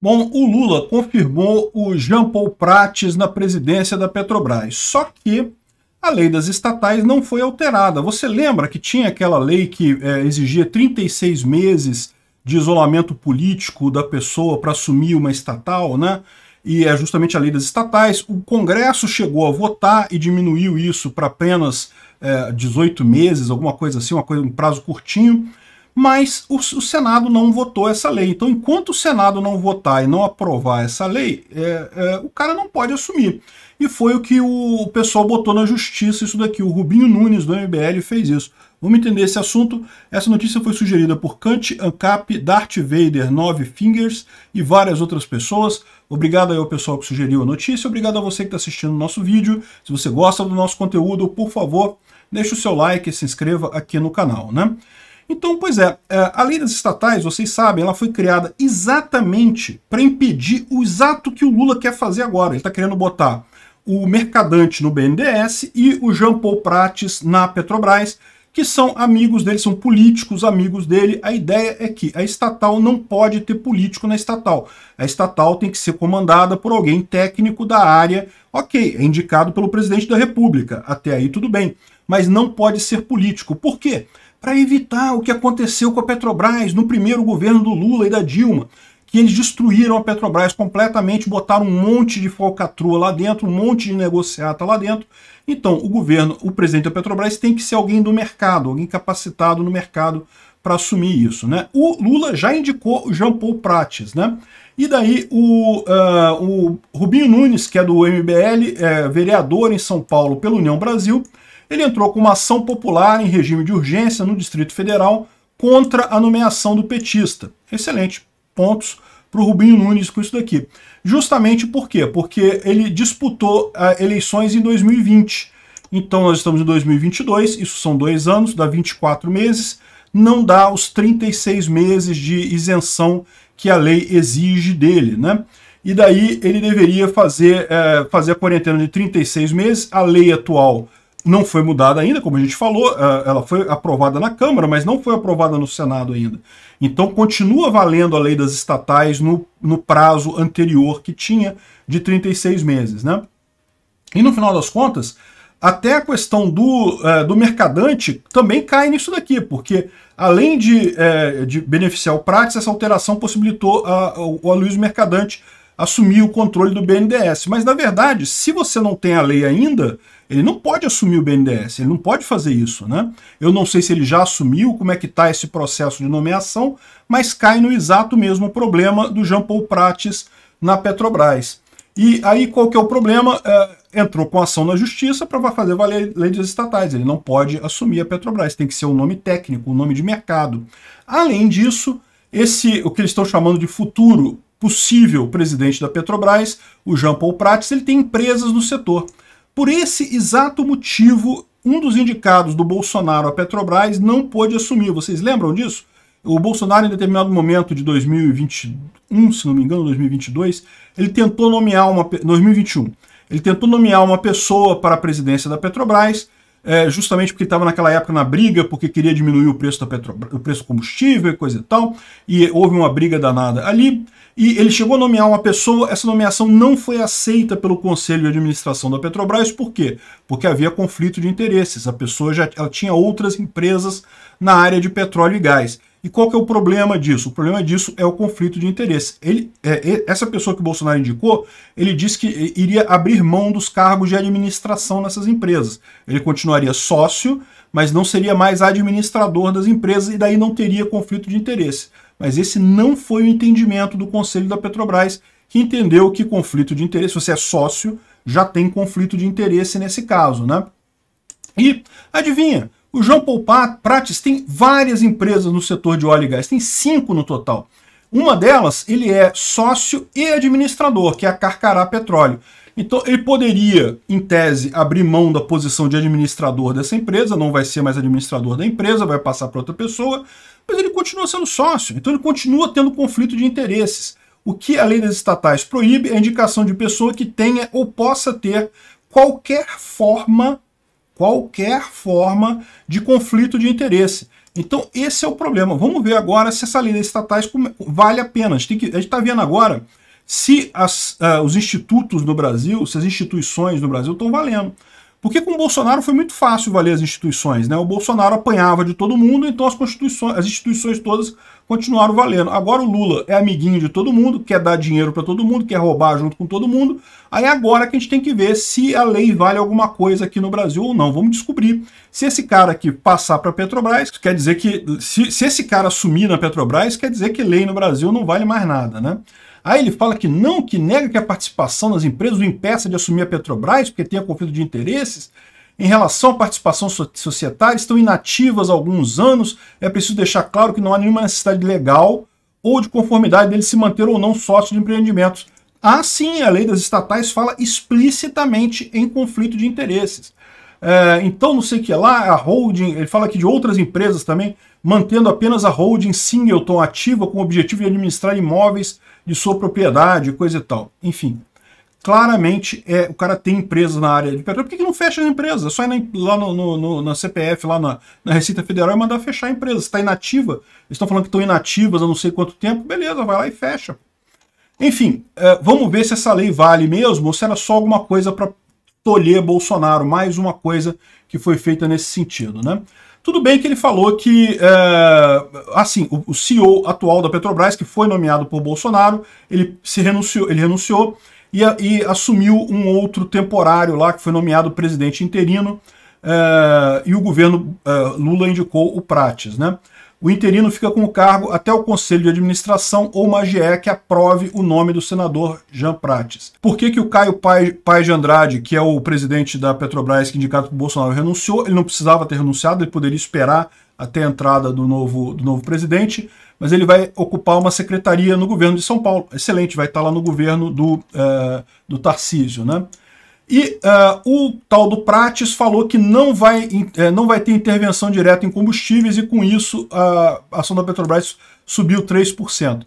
Bom, o Lula confirmou o Jean Paul Prates na presidência da Petrobras. Só que a lei das estatais não foi alterada. Você lembra que tinha aquela lei que é, exigia 36 meses de isolamento político da pessoa para assumir uma estatal, né? E é justamente a lei das estatais. O Congresso chegou a votar e diminuiu isso para apenas é, 18 meses, alguma coisa assim, uma coisa, um prazo curtinho mas o, o, Senado não votou essa lei. Então, enquanto o Senado não votar e não aprovar essa lei, é, é, o cara não pode assumir. E foi o que o pessoal botou na justiça isso daqui. O Rubinho Nunes, do MBL, fez isso. Vamos entender esse assunto. Essa notícia foi sugerida por Kant, Ancap, Darth Vader, Nove Fingers e várias outras pessoas. Obrigado aí ao pessoal que sugeriu a notícia. Obrigado a você que está assistindo o nosso vídeo. Se você gosta do nosso conteúdo, por favor, deixe o seu like e se inscreva aqui no canal, né? Então, pois é, é, a lei das estatais, vocês sabem, ela foi criada exatamente para impedir o exato que o Lula quer fazer agora. Ele está querendo botar o Mercadante no BNDES e o Jean Paul Prates na Petrobras que são amigos dele, são políticos amigos dele. A ideia é que a estatal não pode ter político na estatal. A estatal tem que ser comandada por alguém técnico da área. Ok, é indicado pelo presidente da República. Até aí tudo bem. Mas não pode ser político. Por quê? Para evitar o que aconteceu com a Petrobras no primeiro governo do Lula e da Dilma que eles destruíram a Petrobras completamente, botaram um monte de falcatrua lá dentro, um monte de negociata lá dentro, então, o governo, o presidente da Petrobras tem que ser alguém do mercado, alguém capacitado no mercado para assumir isso, né? O Lula já indicou o Jean Paul Prates, né? E daí o, uh, o Rubinho Nunes, que é do MBL, é, vereador em São Paulo pela União Brasil, ele entrou com uma ação popular em regime de urgência no Distrito Federal contra a nomeação do petista. Excelente, pontos para o Rubinho Nunes com isso daqui. Justamente por quê? Porque ele disputou uh, eleições em 2020. Então nós estamos em 2022, isso são dois anos, dá 24 meses, não dá os 36 meses de isenção que a lei exige dele, né? E daí ele deveria fazer, é, fazer a quarentena de 36 meses, a lei atual não foi mudada ainda, como a gente falou, eh, ela foi aprovada na Câmara, mas não foi aprovada no Senado ainda. Então continua valendo a lei das estatais no, no prazo anterior que tinha de 36 meses. Né? E no final das contas, até a questão do, é, do mercadante também cai nisso daqui, porque além de, é, de beneficiar o Prates, essa alteração possibilitou a, o Aloysio Mercadante assumir o controle do BNDES. Mas, na verdade, se você não tem a lei ainda, ele não pode assumir o BNDES, ele não pode fazer isso, né? Eu não sei se ele já assumiu, como é que está esse processo de nomeação, mas cai no exato mesmo problema do Jean Paul Prates na Petrobras. E aí qual que é o problema? É, entrou com ação na justiça para fazer valer leis estatais. Ele não pode assumir a Petrobras, tem que ser um nome técnico, um nome de mercado. Além disso, esse o que eles estão chamando de futuro possível presidente da Petrobras, o Jean Paul Prates, ele tem empresas no setor. Por esse exato motivo, um dos indicados do Bolsonaro à Petrobras não pôde assumir. Vocês lembram disso? O Bolsonaro, em determinado momento de 2021, se não me engano, 2022, ele tentou nomear uma 2021. Ele tentou nomear uma pessoa para a presidência da Petrobras é, justamente porque estava naquela época na briga, porque queria diminuir o preço da petro o preço do combustível, coisa e tal, e houve uma briga danada ali, e ele chegou a nomear uma pessoa, essa nomeação não foi aceita pelo Conselho de Administração da Petrobras, por quê? Porque havia conflito de interesses, a pessoa já ela tinha outras empresas na área de petróleo e gás. E qual que é o problema disso? O problema disso é o conflito de interesse. Ele, é, essa pessoa que o Bolsonaro indicou, ele disse que iria abrir mão dos cargos de administração nessas empresas. Ele continuaria sócio, mas não seria mais administrador das empresas e daí não teria conflito de interesse. Mas esse não foi o entendimento do Conselho da Petrobras, que entendeu que conflito de interesse, se você é sócio, já tem conflito de interesse nesse caso, né? E, adivinha, o João Paul Prates tem várias empresas no setor de óleo e gás, tem cinco no total. Uma delas, ele é sócio e administrador, que é a Carcará Petróleo. Então, ele poderia, em tese, abrir mão da posição de administrador dessa empresa, não vai ser mais administrador da empresa, vai passar para outra pessoa, mas ele continua sendo sócio, então ele continua tendo conflito de interesses. O que a lei das estatais proíbe é a indicação de pessoa que tenha ou possa ter qualquer forma qualquer forma de conflito de interesse. Então esse é o problema. Vamos ver agora se essa lei das estatais vale a pena. A gente está vendo agora se as, uh, os institutos no Brasil, se as instituições no Brasil estão valendo. Porque com o Bolsonaro foi muito fácil valer as instituições, né? O Bolsonaro apanhava de todo mundo, então as, as instituições todas continuaram valendo. Agora o Lula é amiguinho de todo mundo, quer dar dinheiro para todo mundo, quer roubar junto com todo mundo. Aí agora que a gente tem que ver se a lei vale alguma coisa aqui no Brasil ou não. Vamos descobrir. Se esse cara aqui passar para a Petrobras, quer dizer que se, se esse cara sumir na Petrobras, quer dizer que lei no Brasil não vale mais nada, né? Aí ele fala que não, que nega que a participação das empresas o impeça de assumir a Petrobras, porque tem conflito de interesses. Em relação à participação societária, estão inativas há alguns anos. É preciso deixar claro que não há nenhuma necessidade legal ou de conformidade dele se manter ou não sócio de empreendimentos. Ah, sim, a lei das estatais fala explicitamente em conflito de interesses. É, então, não sei o que é lá, a holding, ele fala aqui de outras empresas também, mantendo apenas a holding Singleton ativa com o objetivo de administrar imóveis de sua propriedade, coisa e tal. Enfim, claramente é, o cara tem empresa na área de petróleo. Por que, que não fecha a empresa é Só ir lá no, no, no, na CPF, lá na, na Receita Federal e mandar fechar a empresa. Está inativa, eles estão falando que estão inativas há não sei quanto tempo, beleza, vai lá e fecha. Enfim, é, vamos ver se essa lei vale mesmo ou se era só alguma coisa para tolher Bolsonaro, mais uma coisa que foi feita nesse sentido, né? Tudo bem que ele falou que, é, assim, o, o, CEO atual da Petrobras, que foi nomeado por Bolsonaro, ele se renunciou, ele renunciou e, e assumiu um outro temporário lá, que foi nomeado presidente interino, é, e o governo é, Lula indicou o Prates, né? O interino fica com o cargo até o Conselho de Administração ou Magie que aprove o nome do senador Jean Prates. Por que, que o Caio Paes de Andrade, que é o presidente da Petrobras, que indicado por Bolsonaro, renunciou? Ele não precisava ter renunciado, ele poderia esperar até a entrada do novo, do novo presidente, mas ele vai ocupar uma secretaria no governo de São Paulo. Excelente, vai estar lá no governo do, uh, do Tarcísio, né? E uh, o tal do Prates falou que não vai, é, não vai ter intervenção direta em combustíveis e com isso a ação da Petrobras subiu 3%.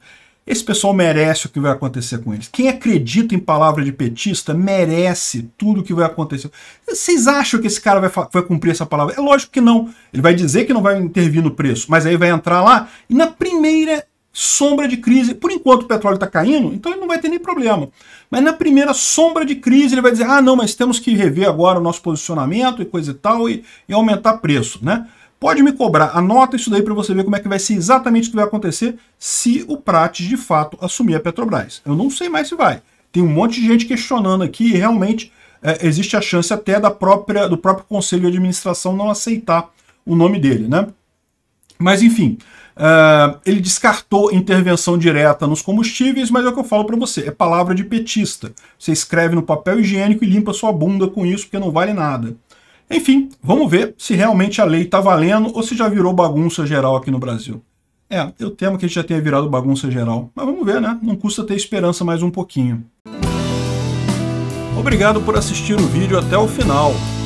Esse pessoal merece o que vai acontecer com eles. Quem acredita em palavra de petista merece tudo o que vai acontecer. Vocês acham que esse cara vai, vai cumprir essa palavra? É lógico que não. Ele vai dizer que não vai intervir no preço, mas aí vai entrar lá e na primeira sombra de crise. Por enquanto o petróleo está caindo, então ele não vai ter nem problema. Mas na primeira sombra de crise ele vai dizer, ah não, mas temos que rever agora o nosso posicionamento e coisa e tal e, e aumentar preço, né? Pode me cobrar, anota isso daí para você ver como é que vai ser exatamente o que vai acontecer se o Prates de fato assumir a Petrobras. Eu não sei mais se vai. Tem um monte de gente questionando aqui e realmente é, existe a chance até da própria, do próprio Conselho de Administração não aceitar o nome dele, né? Mas enfim, uh, ele descartou intervenção direta nos combustíveis, mas é o que eu falo para você, é palavra de petista. Você escreve no papel higiênico e limpa sua bunda com isso, porque não vale nada. Enfim, vamos ver se realmente a lei está valendo ou se já virou bagunça geral aqui no Brasil. É, eu temo que a gente já tenha virado bagunça geral, mas vamos ver, né? Não custa ter esperança mais um pouquinho. Obrigado por assistir o vídeo até o final.